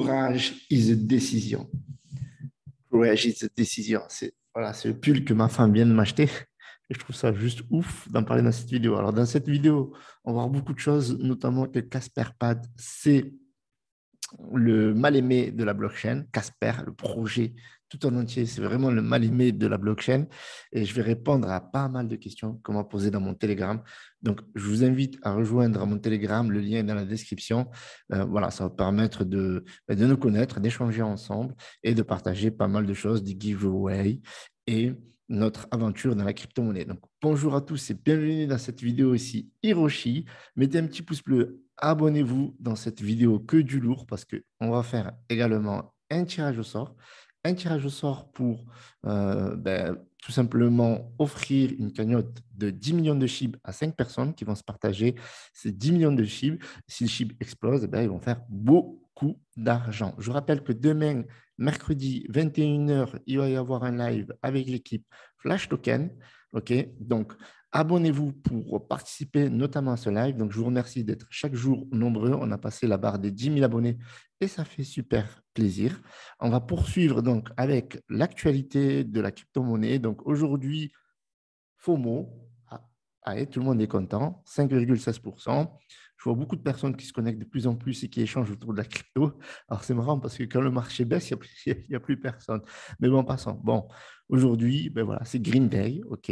Courage is a decision. Courage is a decision. C'est voilà, le pull que ma femme vient de m'acheter. je trouve ça juste ouf d'en parler dans cette vidéo. Alors, dans cette vidéo, on va voir beaucoup de choses, notamment que Casper Pad c'est le mal-aimé de la blockchain, Casper, le projet tout en entier. C'est vraiment le mal-aimé de la blockchain. Et je vais répondre à pas mal de questions qu'on m'a posées dans mon Telegram. Donc, je vous invite à rejoindre mon Telegram. Le lien est dans la description. Euh, voilà, ça va permettre de, bah, de nous connaître, d'échanger ensemble et de partager pas mal de choses, des giveaways et notre aventure dans la crypto-monnaie. Donc, bonjour à tous et bienvenue dans cette vidéo ici, Hiroshi. Mettez un petit pouce bleu, abonnez-vous dans cette vidéo que du lourd parce qu'on va faire également un tirage au sort un tirage au sort pour euh, ben, tout simplement offrir une cagnotte de 10 millions de chips à 5 personnes qui vont se partager ces 10 millions de chips. Si le chip explose, ben, ils vont faire beaucoup d'argent. Je vous rappelle que demain, mercredi 21h, il va y avoir un live avec l'équipe Flash Token. OK Donc, Abonnez-vous pour participer notamment à ce live. Donc, je vous remercie d'être chaque jour nombreux. On a passé la barre des 10 000 abonnés et ça fait super plaisir. On va poursuivre donc avec l'actualité de la crypto-monnaie. Donc, aujourd'hui, FOMO. tout le monde est content, 5,16%. Je vois beaucoup de personnes qui se connectent de plus en plus et qui échangent autour de la crypto. Alors, c'est marrant parce que quand le marché baisse, il n'y a, plus personne. Mais bon, passons. Bon, aujourd'hui, ben voilà, c'est Green Day, OK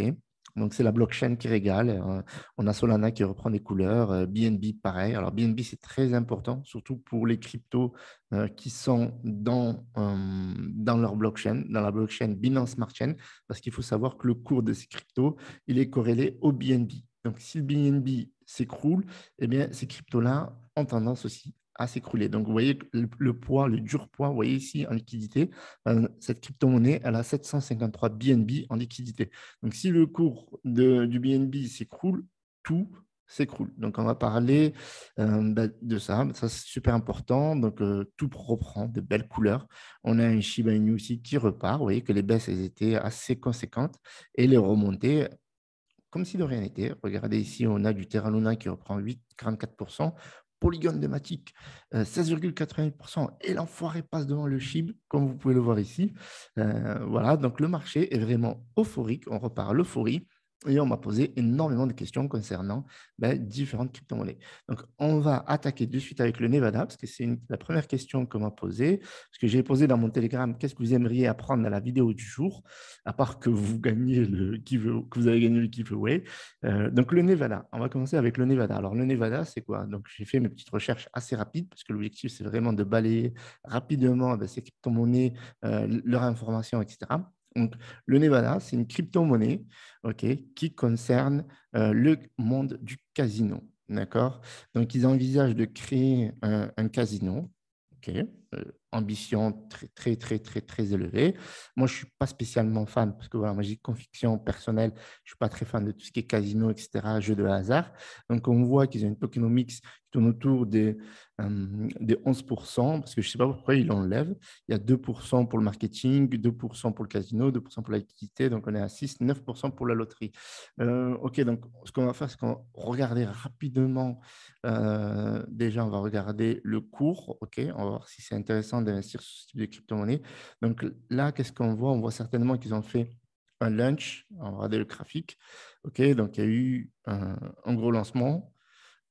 donc, c'est la blockchain qui régale. Euh, on a Solana qui reprend des couleurs, BNB euh, pareil. Alors, BNB, c'est très important, surtout pour les cryptos euh, qui sont dans, dans leur blockchain, dans la blockchain Binance Smart Chain, parce qu'il faut savoir que le cours de ces cryptos, il est corrélé au BNB. Donc, si le BNB s'écroule, eh bien, ces cryptos-là ont tendance aussi s'écrouler. Donc, vous voyez le, poids, le dur poids, vous voyez ici en liquidité, euh, cette crypto-monnaie, elle a 753 BNB en liquidité. Donc, si le cours de, du BNB s'écroule, tout s'écroule. Donc, on va parler euh, bah, de ça. Ça, c'est super important. Donc, euh, tout reprend de belles couleurs. On a un Shiba Inu aussi qui repart. Vous voyez que les baisses, elles étaient assez conséquentes et les remontées, comme si de rien n'était. Regardez ici, on a du Terra Luna qui reprend 8,44% polygone de Matic, 16,88%, et l'enfoiré passe devant le chip comme vous pouvez le voir ici. Euh, voilà, donc le marché est vraiment euphorique, on repart à l'euphorie. Et on m'a posé énormément de questions concernant ben, différentes crypto-monnaies. Donc, on va attaquer de suite avec le Nevada, parce que c'est la première question qu'on m'a posée, parce que j'ai posé dans mon Telegram, qu'est-ce que vous aimeriez apprendre à la vidéo du jour, à part que vous, gagnez le que vous avez gagné le giveaway. Euh, donc, le Nevada, on va commencer avec le Nevada. Alors, le Nevada, c'est quoi Donc, j'ai fait mes petites recherches assez rapides, parce que l'objectif, c'est vraiment de balayer rapidement eh ben, ces crypto-monnaies, euh, leurs informations, etc. Donc, le Nevada, c'est une crypto-monnaie qui concerne euh, le monde du casino. D'accord Donc, ils envisagent de créer un, casino. OK euh, ambition très, très, très, très, très élevée. Moi, je ne suis pas spécialement fan parce que voilà, moi, j'ai conviction personnelle. Je ne suis pas très fan de tout ce qui est casino, etc., jeux de hasard. Donc, on voit qu'ils ont une tokenomics tourne autour des, euh, des 11%, parce que je ne sais pas pourquoi ils l'enlèvent. Il y a 2% pour le marketing, 2% pour le casino, 2% pour l'activité, donc on est à 6, 9% pour la loterie. Euh, OK, donc ce qu'on va faire, c'est qu'on va regarder rapidement, euh, déjà on va regarder le cours, OK, on va voir si c'est intéressant d'investir sur ce type de crypto-monnaie. Donc là, qu'est-ce qu'on voit On voit certainement qu'ils ont fait un lunch, on va regarder le graphique. OK, donc il y a eu un, un gros lancement.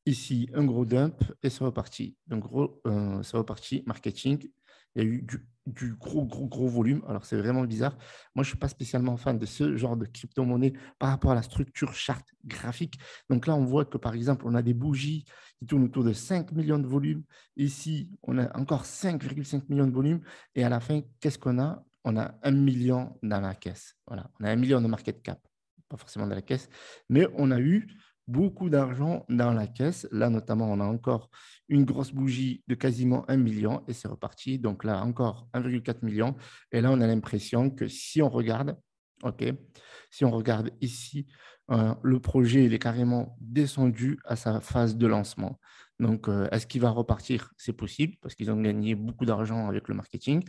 Ici, un gros dump et ça repartit. Donc, gros, repartit. Euh, marketing. Il y a eu du, gros, gros, gros volume. Alors, c'est vraiment bizarre. Moi, je ne suis pas spécialement fan de ce genre de crypto-monnaie par rapport à la structure charte graphique. Donc là, on voit que, par exemple, on a des bougies qui tournent autour de 5 millions de volumes. Ici, on a encore 5,5 millions de volumes. Et à la fin, qu'est-ce qu'on a On a 1 million dans la caisse. Voilà, on a 1 million de market cap. Pas forcément dans la caisse, mais on a eu beaucoup d'argent dans la caisse. Là, notamment, on a encore une grosse bougie de quasiment 1 million et c'est reparti. Donc là, encore 1,4 million. Et là, on a l'impression que si on regarde, OK, si on regarde ici, euh, le projet, il est carrément descendu à sa phase de lancement. Donc, euh, est-ce qu'il va repartir C'est possible parce qu'ils ont gagné beaucoup d'argent avec le marketing,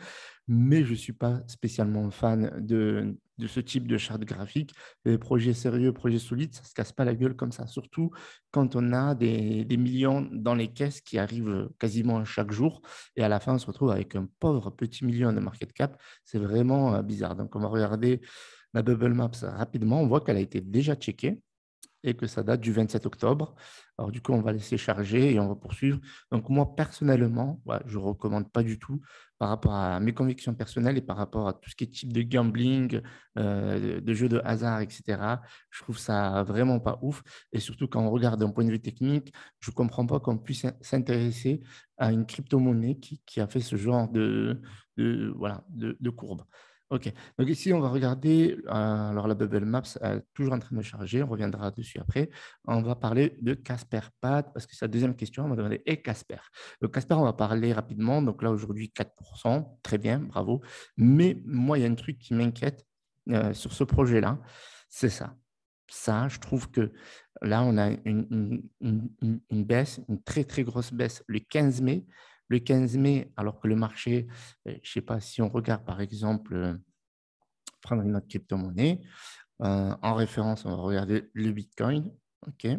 mais je ne suis pas spécialement fan de, de ce type de charte graphique. Les euh, projets sérieux, projets solides, ça ne se casse pas la gueule comme ça, surtout quand on a des, des, millions dans les caisses qui arrivent quasiment chaque jour et à la fin on se retrouve avec un pauvre petit million de market cap. C'est vraiment euh, bizarre. Donc on va regarder la bubble maps rapidement. On voit qu'elle a été déjà checkée et que ça date du 27 octobre. Alors du coup, on va laisser charger et on va poursuivre. Donc moi, personnellement, je ne recommande pas du tout par rapport à mes convictions personnelles et par rapport à tout ce qui est type de gambling, euh, de jeux de hasard, etc. Je trouve ça vraiment pas ouf. Et surtout quand on regarde d'un point de vue technique, je ne comprends pas qu'on puisse s'intéresser à une crypto-monnaie qui, a fait ce genre de, de, voilà, de courbe. OK. Donc ici, on va regarder, euh, alors la Bubble Maps est toujours en train de charger, on reviendra dessus après. On va parler de Casper Pad, parce que c'est la deuxième question, on va demander, et Casper Le Casper, on va parler rapidement, donc là aujourd'hui 4%, très bien, bravo. Mais moi, il y a un truc qui m'inquiète euh, sur ce projet-là, c'est ça. Ça, je trouve que là, on a une, une, baisse, une très, très grosse baisse. Le 15 mai, le 15 mai, alors que le marché, euh, je ne sais pas si on regarde par exemple, euh, prendre une autre crypto-monnaie, euh, en référence, on va regarder le Bitcoin, OK, et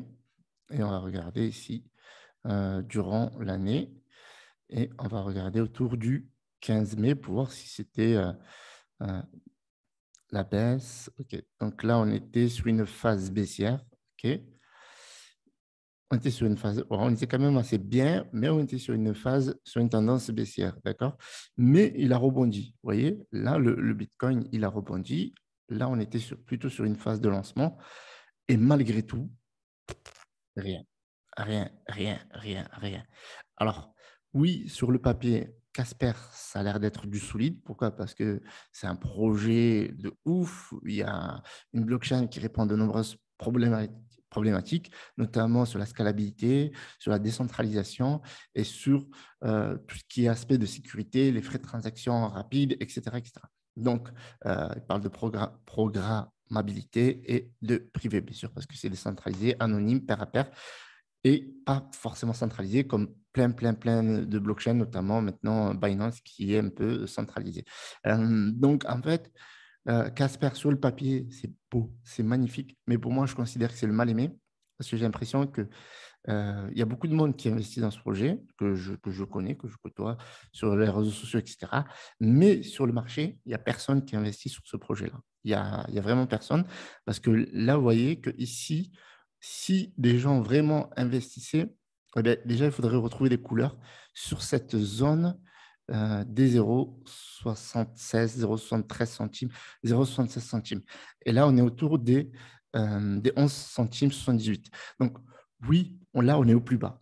on va regarder ici durant l'année, et on va regarder autour du 15 mai pour voir si c'était la baisse. OK, donc là, on était sur une phase baissière, OK, on était sur une phase, on était quand même assez bien, mais on était sur une phase, sur une tendance baissière, d'accord Mais il a rebondi, vous voyez Là, le, Bitcoin, il a rebondi. Là, on était plutôt sur une phase de lancement. Et malgré tout, rien, rien, rien, rien, rien. Alors, oui, sur le papier, Casper, ça a l'air d'être du solide. Pourquoi Parce que c'est un projet de ouf. Il y a une blockchain qui répond à de nombreuses problématiques problématiques, notamment sur la scalabilité, sur la décentralisation et sur euh, tout ce qui est aspect de sécurité, les frais de transaction rapides, etc. Donc, euh, il parle de programmabilité et de privé, bien sûr, parce que c'est décentralisé, anonyme, pair à pair, et pas forcément centralisé comme plein, plein, plein de blockchains, notamment maintenant Binance qui est un peu centralisé. Euh, donc, en fait, euh, Casper, sur le papier, c'est beau, c'est magnifique, mais pour moi, je considère que c'est le mal aimé, parce que j'ai l'impression qu'il euh, y a beaucoup de monde qui investit dans ce projet, que je, connais, que je côtoie sur les réseaux sociaux, etc. Mais sur le marché, il n'y a personne qui investit sur ce projet-là. Il n'y a, y a, vraiment personne, parce que là, vous voyez qu'ici, si des gens vraiment investissaient, eh déjà, il faudrait retrouver des couleurs sur cette zone euh, des 0,76, 0,73 centimes, 0,76 centimes. Et là, on est autour des, euh, des 11 centimes 78. Donc, oui, là, on est au plus bas.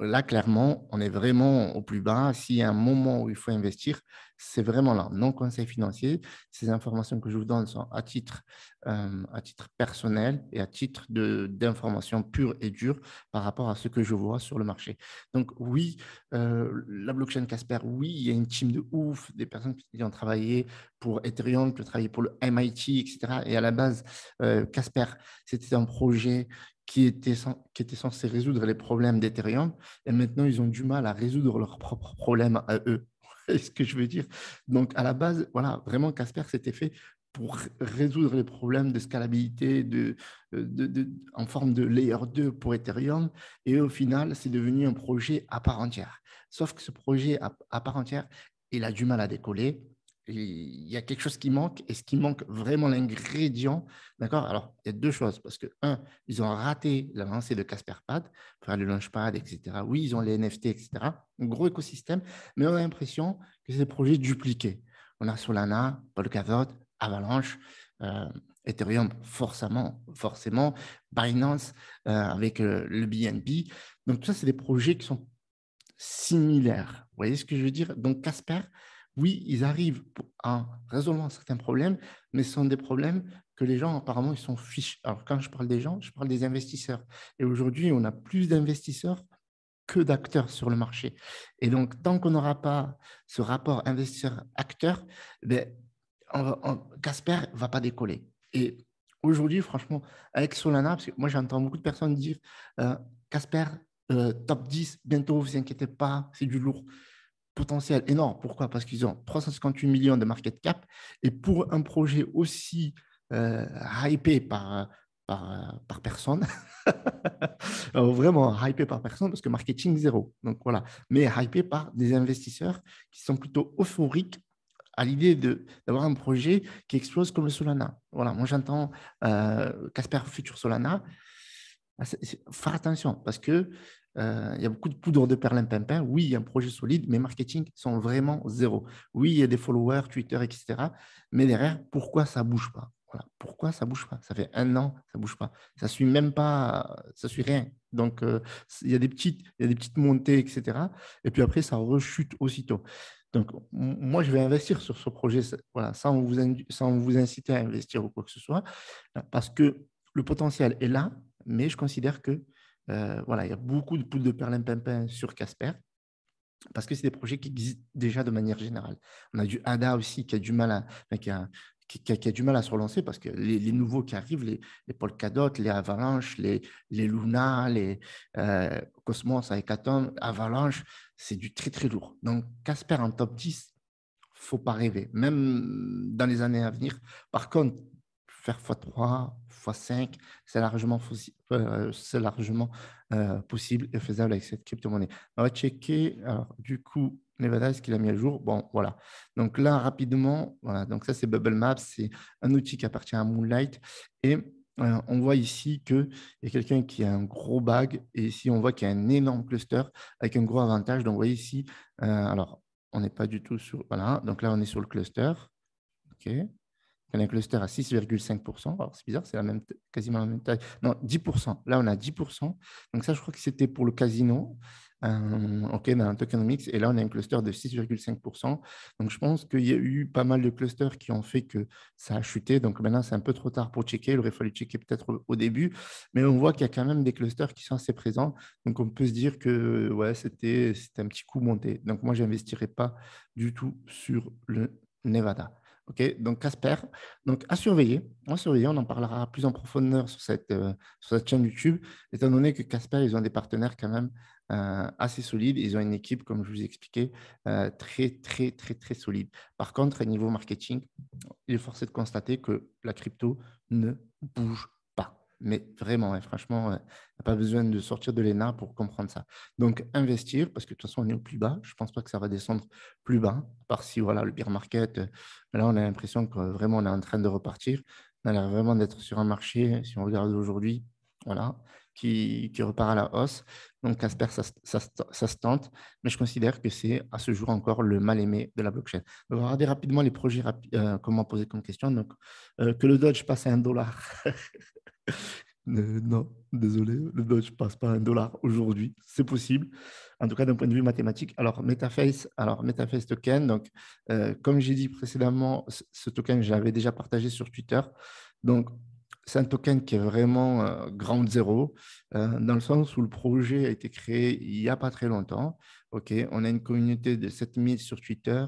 là, clairement, on est vraiment au plus bas. S'il y a un moment où il faut investir, c'est vraiment là, non conseil financier. Ces informations que je vous donne sont à titre, euh, à titre personnel et à titre d'informations pure et dure par rapport à ce que je vois sur le marché. Donc oui, euh, la blockchain Casper, oui, il y a une team de ouf, des personnes qui ont travaillé pour Ethereum, qui ont travaillé pour le MIT, etc. Et à la base, euh, Casper, c'était un projet qui était, qui était censé résoudre les problèmes d'Ethereum. Et maintenant, ils ont du mal à résoudre leurs propres problèmes à eux. est ce que je veux dire. Donc, à la base, voilà, vraiment, Casper s'était fait pour résoudre les problèmes de scalabilité euh, en forme de layer 2 pour Ethereum. Et au final, c'est devenu un projet à part entière. Sauf que ce projet à part entière, il a du mal à décoller il y a quelque chose qui manque et ce qui manque vraiment l'ingrédient. D'accord Alors, il y a deux choses parce que, un, ils ont raté la lancée de Casper Pad, faire le Launchpad, etc. Oui, ils ont les NFT, etc. Un gros écosystème, mais on a l'impression que c'est des projets dupliqués. On a Solana, Polkadot, Avalanche, euh, Ethereum, forcément, forcément Binance euh, avec euh, le BNB. Donc, tout ça, c'est des projets qui sont similaires. Vous voyez ce que je veux dire Donc, Casper, oui, ils arrivent en résolvant certains problèmes, mais ce sont des problèmes que les gens, apparemment, ils s'en fichent. Alors, quand je parle des gens, je parle des investisseurs. Et aujourd'hui, on a plus d'investisseurs que d'acteurs sur le marché. Et donc, tant qu'on n'aura pas ce rapport investisseur-acteur, ben, Casper ne va pas décoller. Et aujourd'hui, franchement, avec Solana, parce que moi, j'entends beaucoup de personnes dire euh, Casper, euh, top 10, bientôt, vous inquiétez pas, c'est du lourd potentiel énorme. Pourquoi Parce qu'ils ont 358 millions de market cap. Et pour un projet aussi euh, hypé par, euh, euh, par, personne, vraiment hypé par personne, parce que marketing zéro. Donc voilà. Mais hypé par des investisseurs qui sont plutôt euphoriques à l'idée d'avoir un projet qui explose comme le Solana. Voilà, moi j'entends Casper futur Future Solana. Ah, faire attention parce que euh, il y a beaucoup de poudre de perlimpinpin. Oui, il y a un projet solide, mais marketing sont vraiment zéro. Oui, il y a des followers, Twitter, etc. Mais derrière, pourquoi ça bouge pas voilà. Pourquoi ça bouge pas Ça fait un an, ça bouge pas. Ça suit même pas, ça suit rien. Donc euh, il y a des petites, il y a des petites montées, etc. Et puis après, ça rechute aussitôt. Donc moi, je vais investir sur ce projet, voilà, sans vous sans vous inciter à investir ou quoi que ce soit, parce que le potentiel est là, mais je considère que euh, voilà, il y a beaucoup de poules de perlimpinpin sur Casper parce que c'est des projets qui existent déjà de manière générale. On a du ADA aussi qui a du mal à, qui a, qui, a, du mal à se relancer parce que les, nouveaux qui arrivent, les, les Polkadot, les Avalanche, les, les Luna, les euh, Cosmos, Atom, Avalanche, c'est du très très lourd. Donc Casper en top 10, faut pas rêver, même dans les années à venir. Par contre, faire x3, x5, c'est largement, euh, euh, possible et faisable avec cette crypto-monnaie. On va checker, du coup, Nevada, est-ce qu'il a mis à jour Bon, voilà. Donc là, rapidement, voilà. Donc ça, c'est Bubble Maps, c'est un outil qui appartient à Moonlight. Et euh, on voit ici qu'il y a quelqu'un qui a un gros bag, et ici, on voit qu'il y a un énorme cluster avec un gros avantage. Donc, vous voyez ici, alors, on n'est pas du tout sur... Voilà, donc là, on est sur le cluster. OK on a un cluster à 6,5%. c'est bizarre, c'est la même, quasiment la même taille. Non, 10%. Là, on a 10%. Donc, ça, je crois que c'était pour le casino. Euh, OK, dans tokenomics. Et là, on a un cluster de 6,5%. Donc, je pense qu'il y a eu pas mal de clusters qui ont fait que ça a chuté. Donc, maintenant, c'est un peu trop tard pour checker. Il aurait fallu checker peut-être au, début. Mais on voit qu'il y a quand même des clusters qui sont assez présents. Donc, on peut se dire que ouais, c'était un petit coup monté. Donc, moi, je n'investirais pas du tout sur le Nevada. Ok, donc Casper, donc à surveiller, à surveiller, on en parlera plus en profondeur sur cette, euh, sur cette chaîne YouTube, étant donné que Casper, ils ont des partenaires quand même euh, assez solides, ils ont une équipe, comme je vous ai expliqué, euh, très, très, très, très solide. Par contre, à niveau marketing, il est forcé de constater que la crypto ne bouge mais vraiment, il franchement, a pas besoin de sortir de l'ENA pour comprendre ça. Donc, investir, parce que de toute façon, on est au plus bas. Je ne pense pas que ça va descendre plus bas, à part si voilà, le beer market, euh, là, on a l'impression que euh, vraiment, on est en train de repartir. On a l'air vraiment d'être sur un marché, si on regarde aujourd'hui, voilà, qui, repart à la hausse. Donc Casper, ça, ça, se tente, mais je considère que c'est à ce jour encore le mal-aimé de la blockchain. On va regarder rapidement les projets, euh, comment poser comme question. Donc, euh, que le Dodge passe à un dollar. Euh, non, désolé, le Dodge passe pas à un dollar aujourd'hui. C'est possible, en tout cas d'un point de vue mathématique. Alors, MetaFace, alors MetaFace token, donc, comme j'ai dit précédemment, ce token, j'avais déjà partagé sur Twitter. Donc, c'est un token qui est vraiment euh, zéro, euh, dans le sens où le projet a été créé il n'y a pas très longtemps. Ok, On a une communauté de 7000 sur Twitter,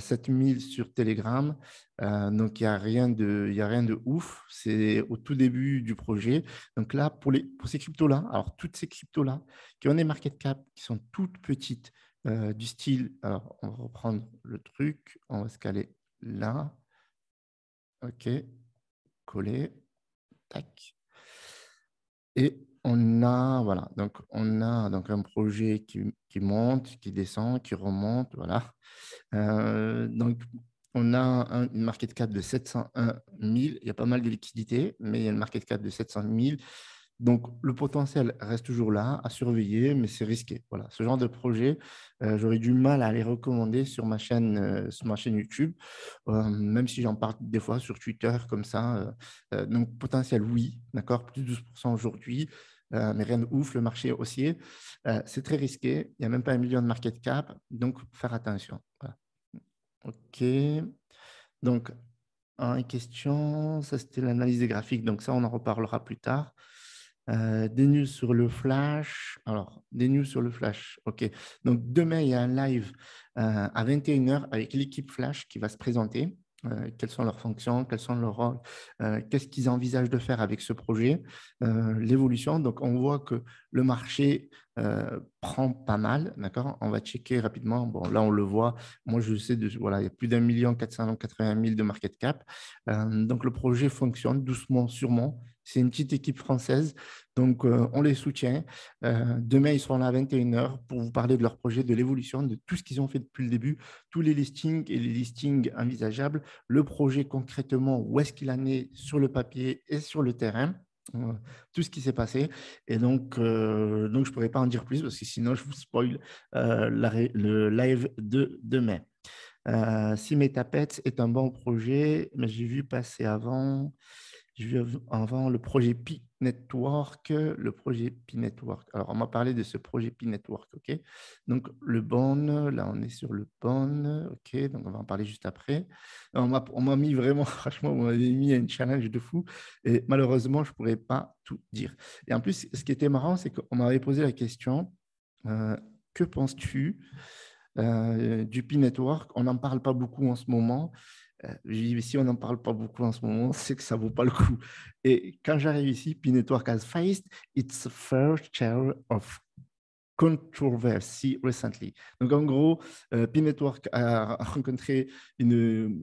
7000 euh, sur Telegram. Euh, donc, il n'y a, rien de, y a rien de ouf. C'est au tout début du projet. Donc là, pour, les, pour ces cryptos-là, alors toutes ces cryptos-là, qui ont des market cap, qui sont toutes petites, du style, alors on va reprendre le truc, on va se caler là. OK, coller. Et on a, donc on a donc un projet qui, monte, qui descend, qui remonte, euh, on a un, une market cap de 701 000. Il y a pas mal de liquidités, mais il y a une market cap de 700 000. Donc, le potentiel reste toujours là, à surveiller, mais c'est risqué. Voilà, ce genre de projet, euh, j'aurais du mal à les recommander sur ma chaîne, euh, sur ma chaîne YouTube, euh, même si j'en parle des fois sur Twitter, comme ça. donc, potentiel, oui, d'accord, plus de 12% aujourd'hui, mais rien de ouf, le marché haussier. c'est très risqué, il n'y a même pas un million de market cap, donc faire attention. OK. Donc, une question, ça c'était l'analyse des graphiques, donc ça, on en reparlera plus tard. Euh, des news sur le flash. Alors, des news sur le flash. OK. Donc, demain, il y a un live euh, à 21h avec l'équipe flash qui va se présenter. Euh, quelles sont leurs fonctions, quels sont leurs rôles, qu'est-ce qu'ils envisagent de faire avec ce projet, l'évolution. Donc, on voit que le marché prend pas mal, d'accord On va checker rapidement. Bon, là, on le voit. Moi, je sais, de, voilà, il y a plus d'un million 480 000 de market cap. donc, le projet fonctionne doucement, sûrement c'est une petite équipe française, donc euh, on les soutient. Euh, demain, ils seront là à 21h pour vous parler de leur projet, de l'évolution, de tout ce qu'ils ont fait depuis le début, tous les listings et les listings envisageables, le projet concrètement, où est-ce qu'il en est sur le papier et sur le terrain. Euh, tout ce qui s'est passé. Et donc, donc je ne pourrais pas en dire plus parce que sinon, je vous spoil le live de demain. si Metapets est un bon projet, mais j'ai vu passer avant avant le projet Pi Network. Le projet Pi Network. Alors, on m'a parlé de ce projet Pi Network, OK Donc, le BON, là, on est sur le BON, OK Donc, on va en parler juste après. On m'a mis vraiment, franchement, on m'avait mis un challenge de fou. Et malheureusement, je ne pourrais pas tout dire. Et en plus, ce qui était marrant, c'est qu'on m'avait posé la question, euh, que penses-tu euh, du Pi Network, on n'en parle pas beaucoup en ce moment. Euh, je dis, si on n'en parle pas beaucoup en ce moment, c'est que ça ne vaut pas le coup. Et quand j'arrive ici, P-Network has faced its first share of controversy recently. Donc en gros, euh, P-Network a rencontré une,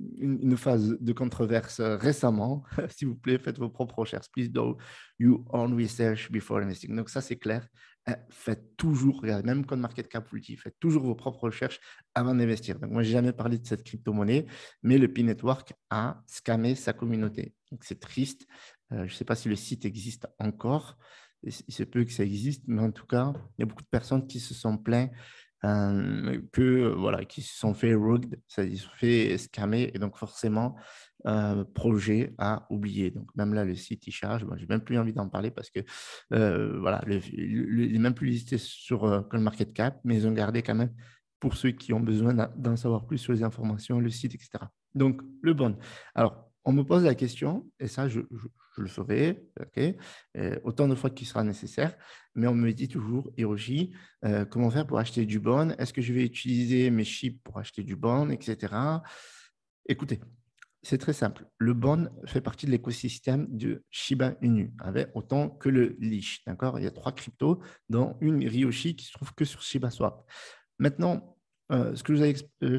phase de controverse récemment. S'il vous plaît, faites vos propres recherches. Please do your own research before investing. Donc ça, c'est clair. Eh, faites toujours, même quand market cap vous le faites toujours vos propres recherches avant d'investir. Donc, moi, n'ai jamais parlé de cette crypto-monnaie, mais le P-Network a scamé sa communauté. Donc, c'est triste. Euh, je ne sais pas si le site existe encore. Il se peut que ça existe, mais en tout cas, il y a beaucoup de personnes qui se sont plaintes euh, que, euh, voilà, qui se sont fait rugd, cest se sont fait scammer, et donc forcément, euh, projet à oublier. Donc même là, le site, il charge. moi j'ai même plus envie d'en parler parce que euh, voilà, même plus listé sur le market cap, mais ils ont gardé quand même pour ceux qui ont besoin d'en savoir plus sur les informations, le site, etc. Donc le bon. Alors, on me pose la question, et ça, je, je le sauver ok, euh, autant de fois qu'il sera nécessaire. Mais on me dit toujours, Hiroshi, euh, comment faire pour acheter du bon Est-ce que je vais utiliser mes chips pour acheter du bon, etc. Écoutez, c'est très simple. Le BON fait partie de l'écosystème de Shiba Inu, avec autant que le Leash. D'accord Il y a trois cryptos, dans une Ryoshi qui se trouve que sur Shiba Swap. Maintenant, euh, ce, que vous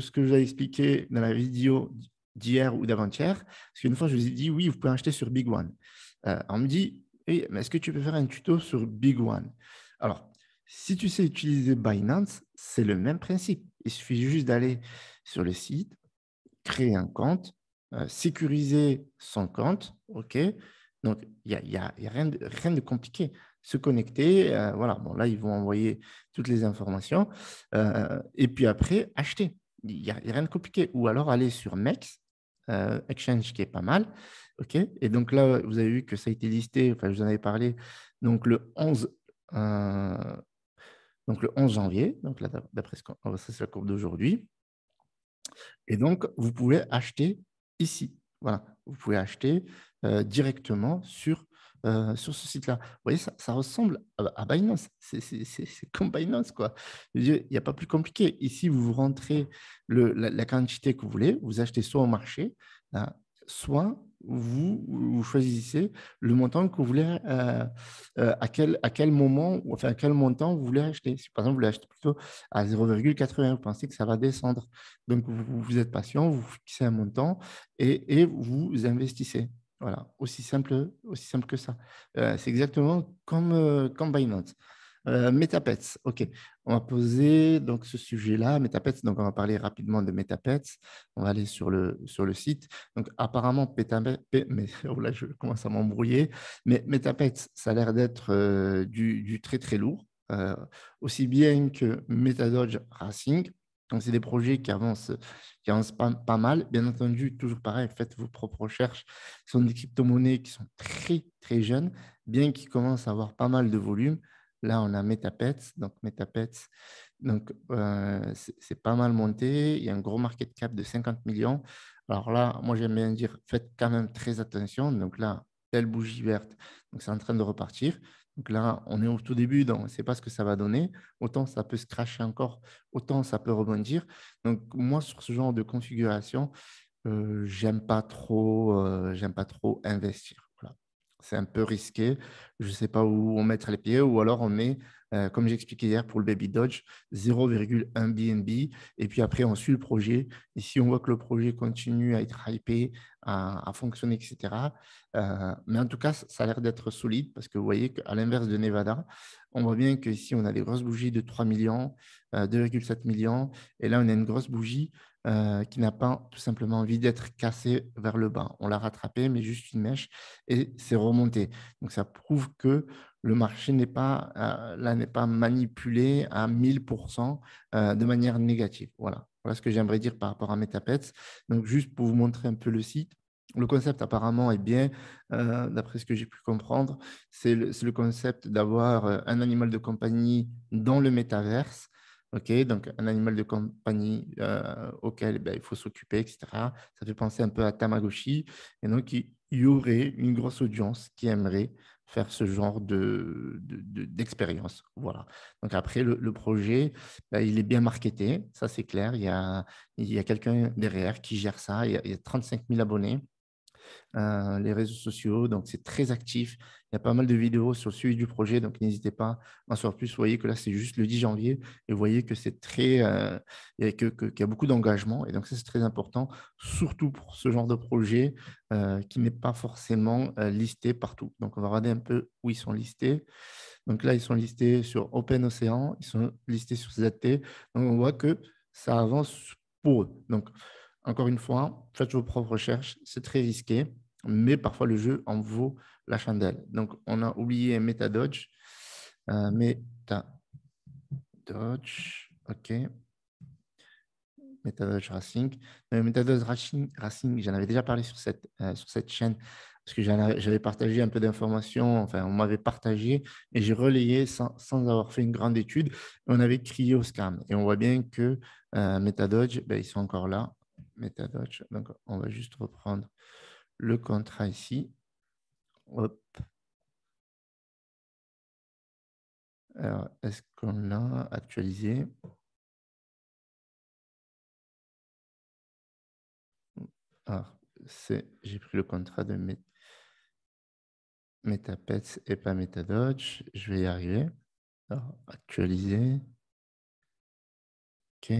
ce que je vous ai expliqué dans la vidéo d'hier ou d'avant-hier. Parce qu'une fois, je vous ai dit, oui, vous pouvez acheter sur Big One. on euh, me dit, oui, mais est-ce que tu peux faire un tuto sur Big One Alors, si tu sais utiliser Binance, c'est le même principe. Il suffit juste d'aller sur le site, créer un compte, euh, sécuriser son compte. OK Donc, il n'y a, rien de, compliqué se connecter. Euh, voilà, bon, là, ils vont envoyer toutes les informations. et puis après, acheter. Il n'y a, a, rien de compliqué. Ou alors aller sur MEX, euh, exchange qui est pas mal. ok et donc là, vous avez vu que ça a été listé, enfin, je vous en avais parlé, donc le 11, euh, donc le 11 janvier, donc là, d'après ce qu'on, oh, ça c'est la courbe d'aujourd'hui. Et donc, vous pouvez acheter ici. Voilà, vous pouvez acheter euh, directement sur euh, sur ce site-là. Vous voyez, ça, ressemble à, Binance. C'est comme Binance, quoi. Il n'y a pas plus compliqué. Ici, vous rentrez le, la, quantité que vous voulez, vous achetez soit au marché, soit vous, choisissez le montant que vous voulez, euh, euh, à, quel, à quel moment, enfin à quel montant vous voulez acheter. Si par exemple vous l'achetez plutôt à 0,80, vous pensez que ça va descendre. Donc vous, êtes patient, vous fixez un montant et vous investissez. Voilà, aussi simple, aussi simple que ça. Euh, c'est exactement comme, euh, comme Binance. Euh, Metapets, ok. On va poser donc ce sujet-là, Metapets. Donc, on va parler rapidement de Metapets. On va aller sur le, sur le site. Donc, apparemment, mais oh je commence à m'embrouiller. Mais Metapets, ça a l'air d'être du, du, très très lourd, aussi bien que Metadodge Racing. Donc, c'est des projets qui avancent, qui avancent pas, mal. Bien entendu, toujours pareil, faites vos propres recherches. Ce sont des crypto-monnaies qui sont très, très jeunes, bien qu'ils commencent à avoir pas mal de volume. Là, on a Metapets. Donc, Metapets, donc, euh, c'est pas mal monté. Il y a un gros market cap de 50 millions. Alors là, moi, j'aime bien dire, faites quand même très attention. Donc là, telle bougie verte, donc c'est en train de repartir. Donc là, on est au tout début, donc on ne sait pas ce que ça va donner. Autant ça peut se cracher encore, autant ça peut rebondir. Donc moi, sur ce genre de configuration, euh, euh, j'aime pas trop, investir. C'est un peu risqué. Je ne sais pas où on mettre les pieds, ou alors on met, euh, comme j'expliquais hier pour le Baby Dodge, 0,1 BNB. Et puis après, on suit le projet. Et si on voit que le projet continue à être hypé, à, fonctionner, etc. Euh, mais en tout cas, ça a l'air d'être solide parce que vous voyez qu'à l'inverse de Nevada, on voit bien qu'ici, on a des grosses bougies de 3 millions, 2,7 euh, millions, et là, on a une grosse bougie euh, qui n'a pas tout simplement envie d'être cassé vers le bas. On l'a rattrapé, mais juste une mèche, et c'est remonté. Donc ça prouve que le marché n'est pas, euh, pas manipulé à 1000% euh, de manière négative. Voilà. voilà ce que j'aimerais dire par rapport à Metapets. Donc juste pour vous montrer un peu le site. Le concept apparemment est bien, d'après ce que j'ai pu comprendre. C'est le, le, concept d'avoir un animal de compagnie dans le métaverse Ok, donc un animal de compagnie auquel eh il faut s'occuper, etc. Ça fait penser un peu à Tamagotchi. Et donc, il y aurait une grosse audience qui aimerait faire ce genre d'expérience. voilà. Donc après, le, projet, bah, il est bien marketé, ça c'est clair. Il y a, a quelqu'un derrière qui gère ça. Il a, il y a 35 000 abonnés. Euh, les réseaux sociaux. Donc, c'est très actif. Il y a pas mal de vidéos sur le suivi du projet. Donc, n'hésitez pas à en savoir plus. Vous voyez que là, c'est juste le 10 janvier et vous voyez que c'est très. Euh, et que, qu'il y a beaucoup d'engagement. Et donc, ça, c'est très important, surtout pour ce genre de projet euh, qui n'est pas forcément listé partout. Donc, on va regarder un peu où ils sont listés. Donc, là, ils sont listés sur Open Océan, ils sont listés sur ZT. Donc, on voit que ça avance pour eux. Donc, encore une fois, faites vos propres recherches, c'est très risqué, mais parfois le jeu en vaut la chandelle. Donc, on a oublié MetaDodge. Euh, MetaDodge, OK. MetaDodge Racing. MetaDodge Racing, j'en avais déjà parlé sur cette, euh, sur cette chaîne parce que j'avais partagé un peu d'informations, enfin, on m'avait partagé et j'ai relayé sans, avoir fait une grande étude. On avait crié au scam et on voit bien que euh, MetaDodge, ben, ils sont encore là MetaDodge. Donc, on va juste reprendre le contrat ici. Alors, est-ce qu'on l'a actualisé Alors, ah, j'ai pris le contrat de MetaPets et pas MetaDodge. Je vais y arriver. Alors, actualiser. OK.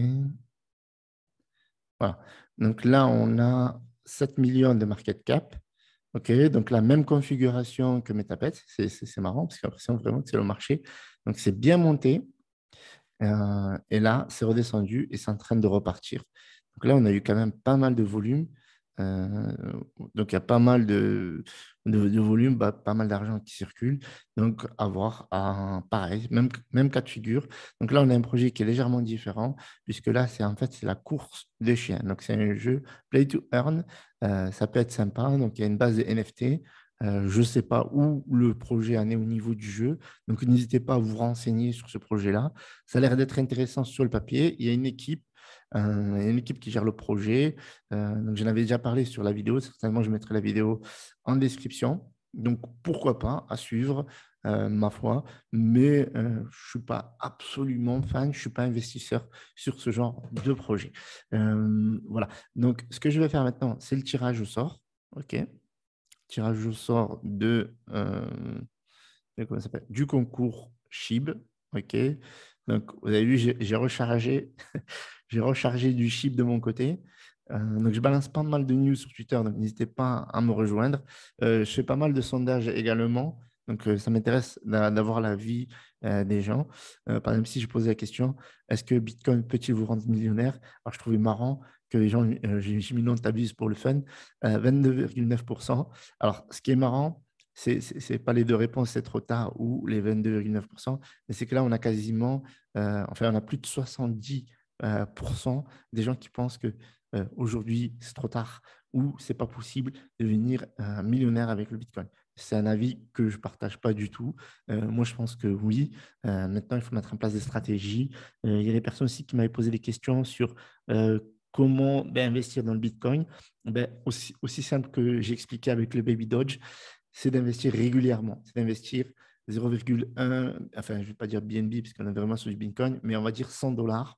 Voilà. Donc là, on a 7 millions de market cap. donc la même configuration que Metapet, c'est marrant parce qu'on a l'impression vraiment que c'est le marché. Donc c'est bien monté. Euh, et là, c'est redescendu et c'est en train de repartir. Donc là, on a eu quand même pas mal de volume euh, donc il y a pas mal de, de, volume, bah, pas mal d'argent qui circule. Donc avoir un pareil, même, même cas de figure. Donc là, on a un projet qui est légèrement différent, puisque là, c'est en fait c'est la course des chiens. Donc c'est un jeu play to earn. Euh, ça peut être sympa. Donc il y a une base de NFT. Euh, je ne sais pas où le projet en est au niveau du jeu. Donc, n'hésitez pas à vous renseigner sur ce projet-là. Ça a l'air d'être intéressant sur le papier. Il y a une équipe a une équipe qui gère le projet. Euh, donc, j'en avais déjà parlé sur la vidéo. Certainement, je mettrai la vidéo en description. Donc, pourquoi pas à suivre, euh, ma foi. Mais euh, je ne suis pas absolument fan, je ne suis pas investisseur sur ce genre de projet. Euh, voilà. Donc, ce que je vais faire maintenant, c'est le tirage au sort. OK Tirage au sort de, du concours SHIB. OK donc, vous avez vu, j'ai rechargé j'ai rechargé du chip de mon côté. Euh, donc, je balance pas mal de news sur Twitter, donc n'hésitez pas à me rejoindre. Euh, je fais pas mal de sondages également, donc euh, ça m'intéresse d'avoir l'avis des gens. par exemple, si je posais la question, est-ce que Bitcoin peut-il vous rendre millionnaire Alors, je trouvais marrant que les gens, j'ai mis le nom de pour le fun, 22,9%. Alors, ce qui est marrant, ce n'est pas les deux réponses, c'est trop tard, ou les 22,9%, mais c'est que là, on a quasiment, enfin, on a plus de 70% euh, des gens qui pensent que euh, aujourd'hui c'est trop tard ou c'est pas possible de devenir un millionnaire avec le Bitcoin. C'est un avis que je partage pas du tout. Euh, moi, je pense que oui, maintenant, il faut mettre en place des stratégies. il y a des personnes aussi qui m'avaient posé des questions sur comment ben, investir dans le Bitcoin. Ben, aussi, aussi, simple que j'ai expliqué avec le Baby Dodge, c'est d'investir régulièrement, c'est d'investir 0,1, enfin, je ne vais pas dire BNB, puisqu'on est vraiment sur du Bitcoin, mais on va dire 100 dollars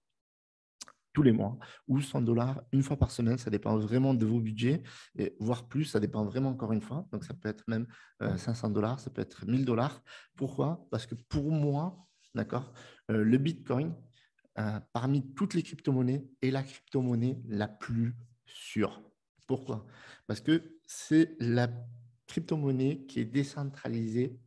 tous les mois, ou 100 dollars une fois par semaine. Ça dépend vraiment de vos budgets, et, voire plus, ça dépend vraiment encore une fois. Donc, ça peut être même 500 euh, dollars, ça peut être 1000 dollars. Pourquoi Parce que pour moi, d'accord, euh, le Bitcoin, euh, parmi toutes les crypto-monnaies, est la crypto-monnaie la plus sûre. Pourquoi Parce que c'est la crypto-monnaie qui est décentralisée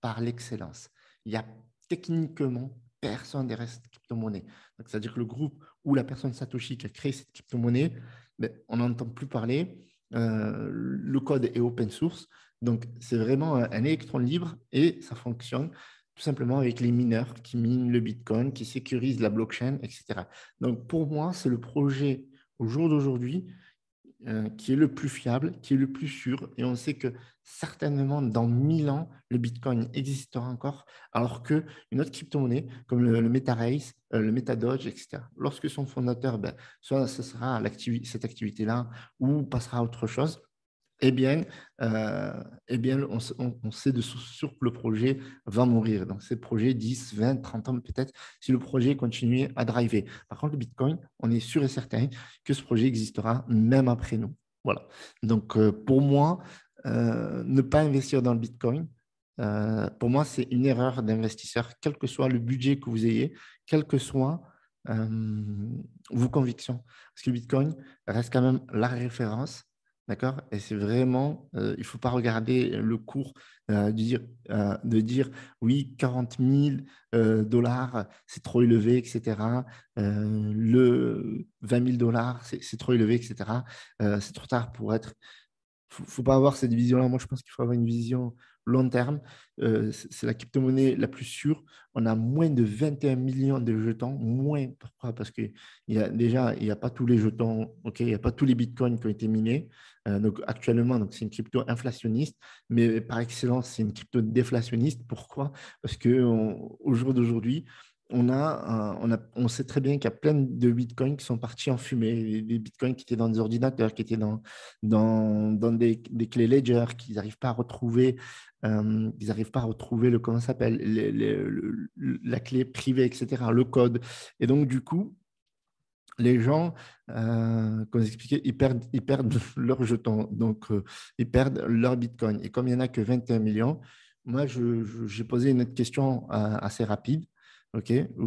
par l'excellence. Il y a techniquement personne des cette crypto-monnaie. C'est-à-dire que le groupe ou la personne Satoshi qui a créé cette crypto-monnaie, ben, on n'entend plus parler. Euh, le code est open source. Donc, c'est vraiment un électron libre et ça fonctionne tout simplement avec les mineurs qui minent le Bitcoin, qui sécurisent la blockchain, etc. Donc, pour moi, c'est le projet au jour d'aujourd'hui euh, qui est le plus fiable, qui est le plus sûr. Et on sait que certainement dans 1000 ans, le Bitcoin existera encore, alors qu'une autre crypto-monnaie, comme le, le MetaRace, euh, le MetaDodge, etc., lorsque son fondateur, ben, soit ce sera cette activité-là, ou passera à autre chose, eh bien, euh, eh bien on, sait de sûr que le projet va mourir. Donc, ces projets, 10, 20, 30 ans peut-être, si le projet continue à driver. Par contre, le Bitcoin, on est sûr et certain que ce projet existera même après nous. Voilà. Donc, euh, pour moi, euh, ne pas investir dans le Bitcoin, pour moi, c'est une erreur d'investisseur, quel que soit le budget que vous ayez, quel que soit vos convictions. Parce que le Bitcoin reste quand même la référence D'accord Et c'est vraiment, euh, il ne faut pas regarder le cours, euh, euh, de, dire, oui, 40 000 dollars, c'est trop élevé, etc. le 20 000 dollars, c'est trop élevé, etc. c'est trop tard pour être. Il ne faut pas avoir cette vision-là. Moi, je pense qu'il faut avoir une vision long terme. c'est la crypto-monnaie la plus sûre. On a moins de 21 millions de jetons. Moins, pourquoi Parce que y déjà, il n'y a pas tous les jetons, ok il n'y a pas tous les bitcoins qui ont été minés. Euh, donc actuellement, donc c'est une crypto inflationniste, mais par excellence, c'est une crypto déflationniste. Pourquoi Parce que au jour d'aujourd'hui, on, a, on, a, on sait très bien qu'il y a plein de bitcoins qui sont partis en fumée. Des bitcoins qui étaient dans des ordinateurs, qui étaient dans, dans, dans des, des, clés ledger, qu'ils n'arrivent pas à retrouver. Euh, ils n'arrivent pas à retrouver le comment s'appelle la clé privée, etc., le code. Et donc, du coup, les gens, euh, comme expliqué, ils perdent, ils perdent leur jeton, donc euh, ils perdent leur Bitcoin. Et comme il n'y en a que 21 millions, moi, j'ai posé une autre question euh, assez rapide, où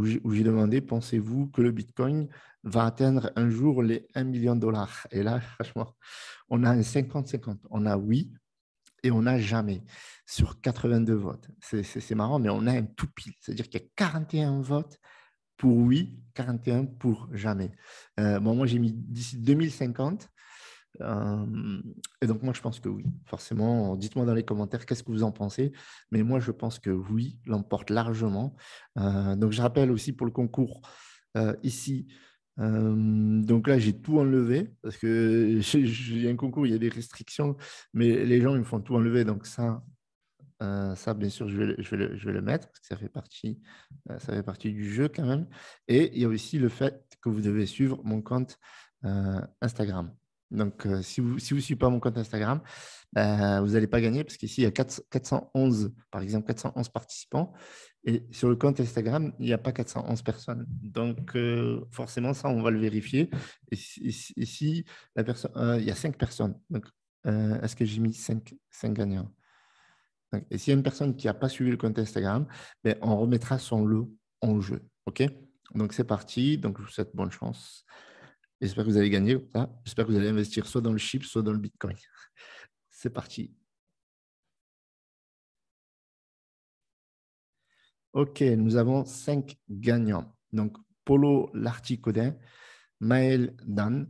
j'ai demandé, pensez-vous que le Bitcoin va atteindre un jour les 1 million de dollars Et là, franchement, on a un 50-50. On a oui et on a jamais sur 82 votes. C'est marrant, mais on a un tout pile. C'est-à-dire qu'il y a 41 votes pour oui, 41 pour jamais. Euh, moi, j'ai mis d'ici 2050. Euh, et donc, moi, je pense que oui. Forcément, dites-moi dans les commentaires qu'est-ce que vous en pensez. Mais moi, je pense que oui, l'emporte largement. Euh, donc, je rappelle aussi pour le concours ici. donc là, j'ai tout enlevé parce que j'ai un concours, il y a des restrictions, mais les gens ils me font tout enlever. Donc ça, euh, ça, bien sûr, je vais, je, le, je vais, le, mettre, parce que ça fait, partie, euh, ça fait partie du jeu quand même. Et il y a aussi le fait que vous devez suivre mon compte euh, Instagram. Donc, si vous ne si vous suivez pas mon compte Instagram, ben, vous n'allez pas gagner, parce qu'ici, il y a 4, 411, par exemple, 411 participants. Et sur le compte Instagram, il n'y a pas 411 personnes. Donc, forcément, ça, on va le vérifier. Et la personne, il y a 5 personnes. Donc, est-ce que j'ai mis cinq 5 gagnants et s'il y a une personne qui n'a pas suivi le compte Instagram, ben, on remettra son lot en jeu. OK Donc, c'est parti. Donc, je vous souhaite bonne chance. J'espère que vous allez gagner. J'espère que vous allez investir soit dans le chip, soit dans le Bitcoin. c'est parti. OK, nous avons cinq gagnants. Donc, Polo Larticodin, Maël Dan,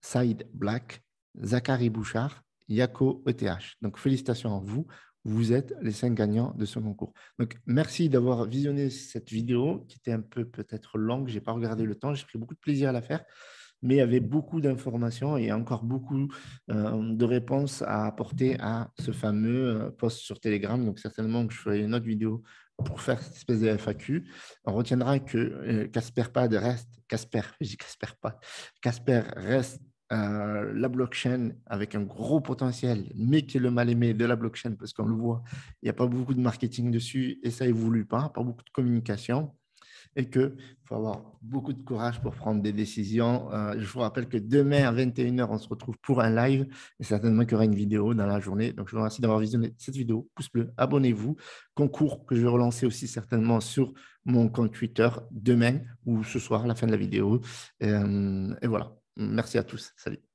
Saïd Black, Zachary Bouchard, Yako ETH. Donc, félicitations à vous vous êtes les cinq gagnants de ce concours. Donc, merci d'avoir visionné cette vidéo qui était un peu peut-être longue. Je n'ai pas regardé le temps, j'ai pris beaucoup de plaisir à la faire, mais il y avait beaucoup d'informations et encore beaucoup euh, de réponses à apporter à ce fameux poste euh, post sur Telegram. Donc, certainement que je ferai une autre vidéo pour faire cette espèce de FAQ. On retiendra que euh, Casper pas Pad reste, Casper, je dis Casper Pad, Casper reste euh, la blockchain avec un gros potentiel, mais qui est le mal-aimé de la blockchain, parce qu'on le voit, il n'y a pas beaucoup de marketing dessus et ça évolue pas, pas beaucoup de communication, et qu'il faut avoir beaucoup de courage pour prendre des décisions. Euh, je vous rappelle que demain à 21h, on se retrouve pour un live, et certainement qu'il y aura une vidéo dans la journée. Donc, je vous remercie d'avoir visionné cette vidéo. Pouce bleu, abonnez-vous. Concours que je vais relancer aussi certainement sur mon compte Twitter demain ou ce soir, à la fin de la vidéo. Euh, et voilà. Merci à tous. Salut.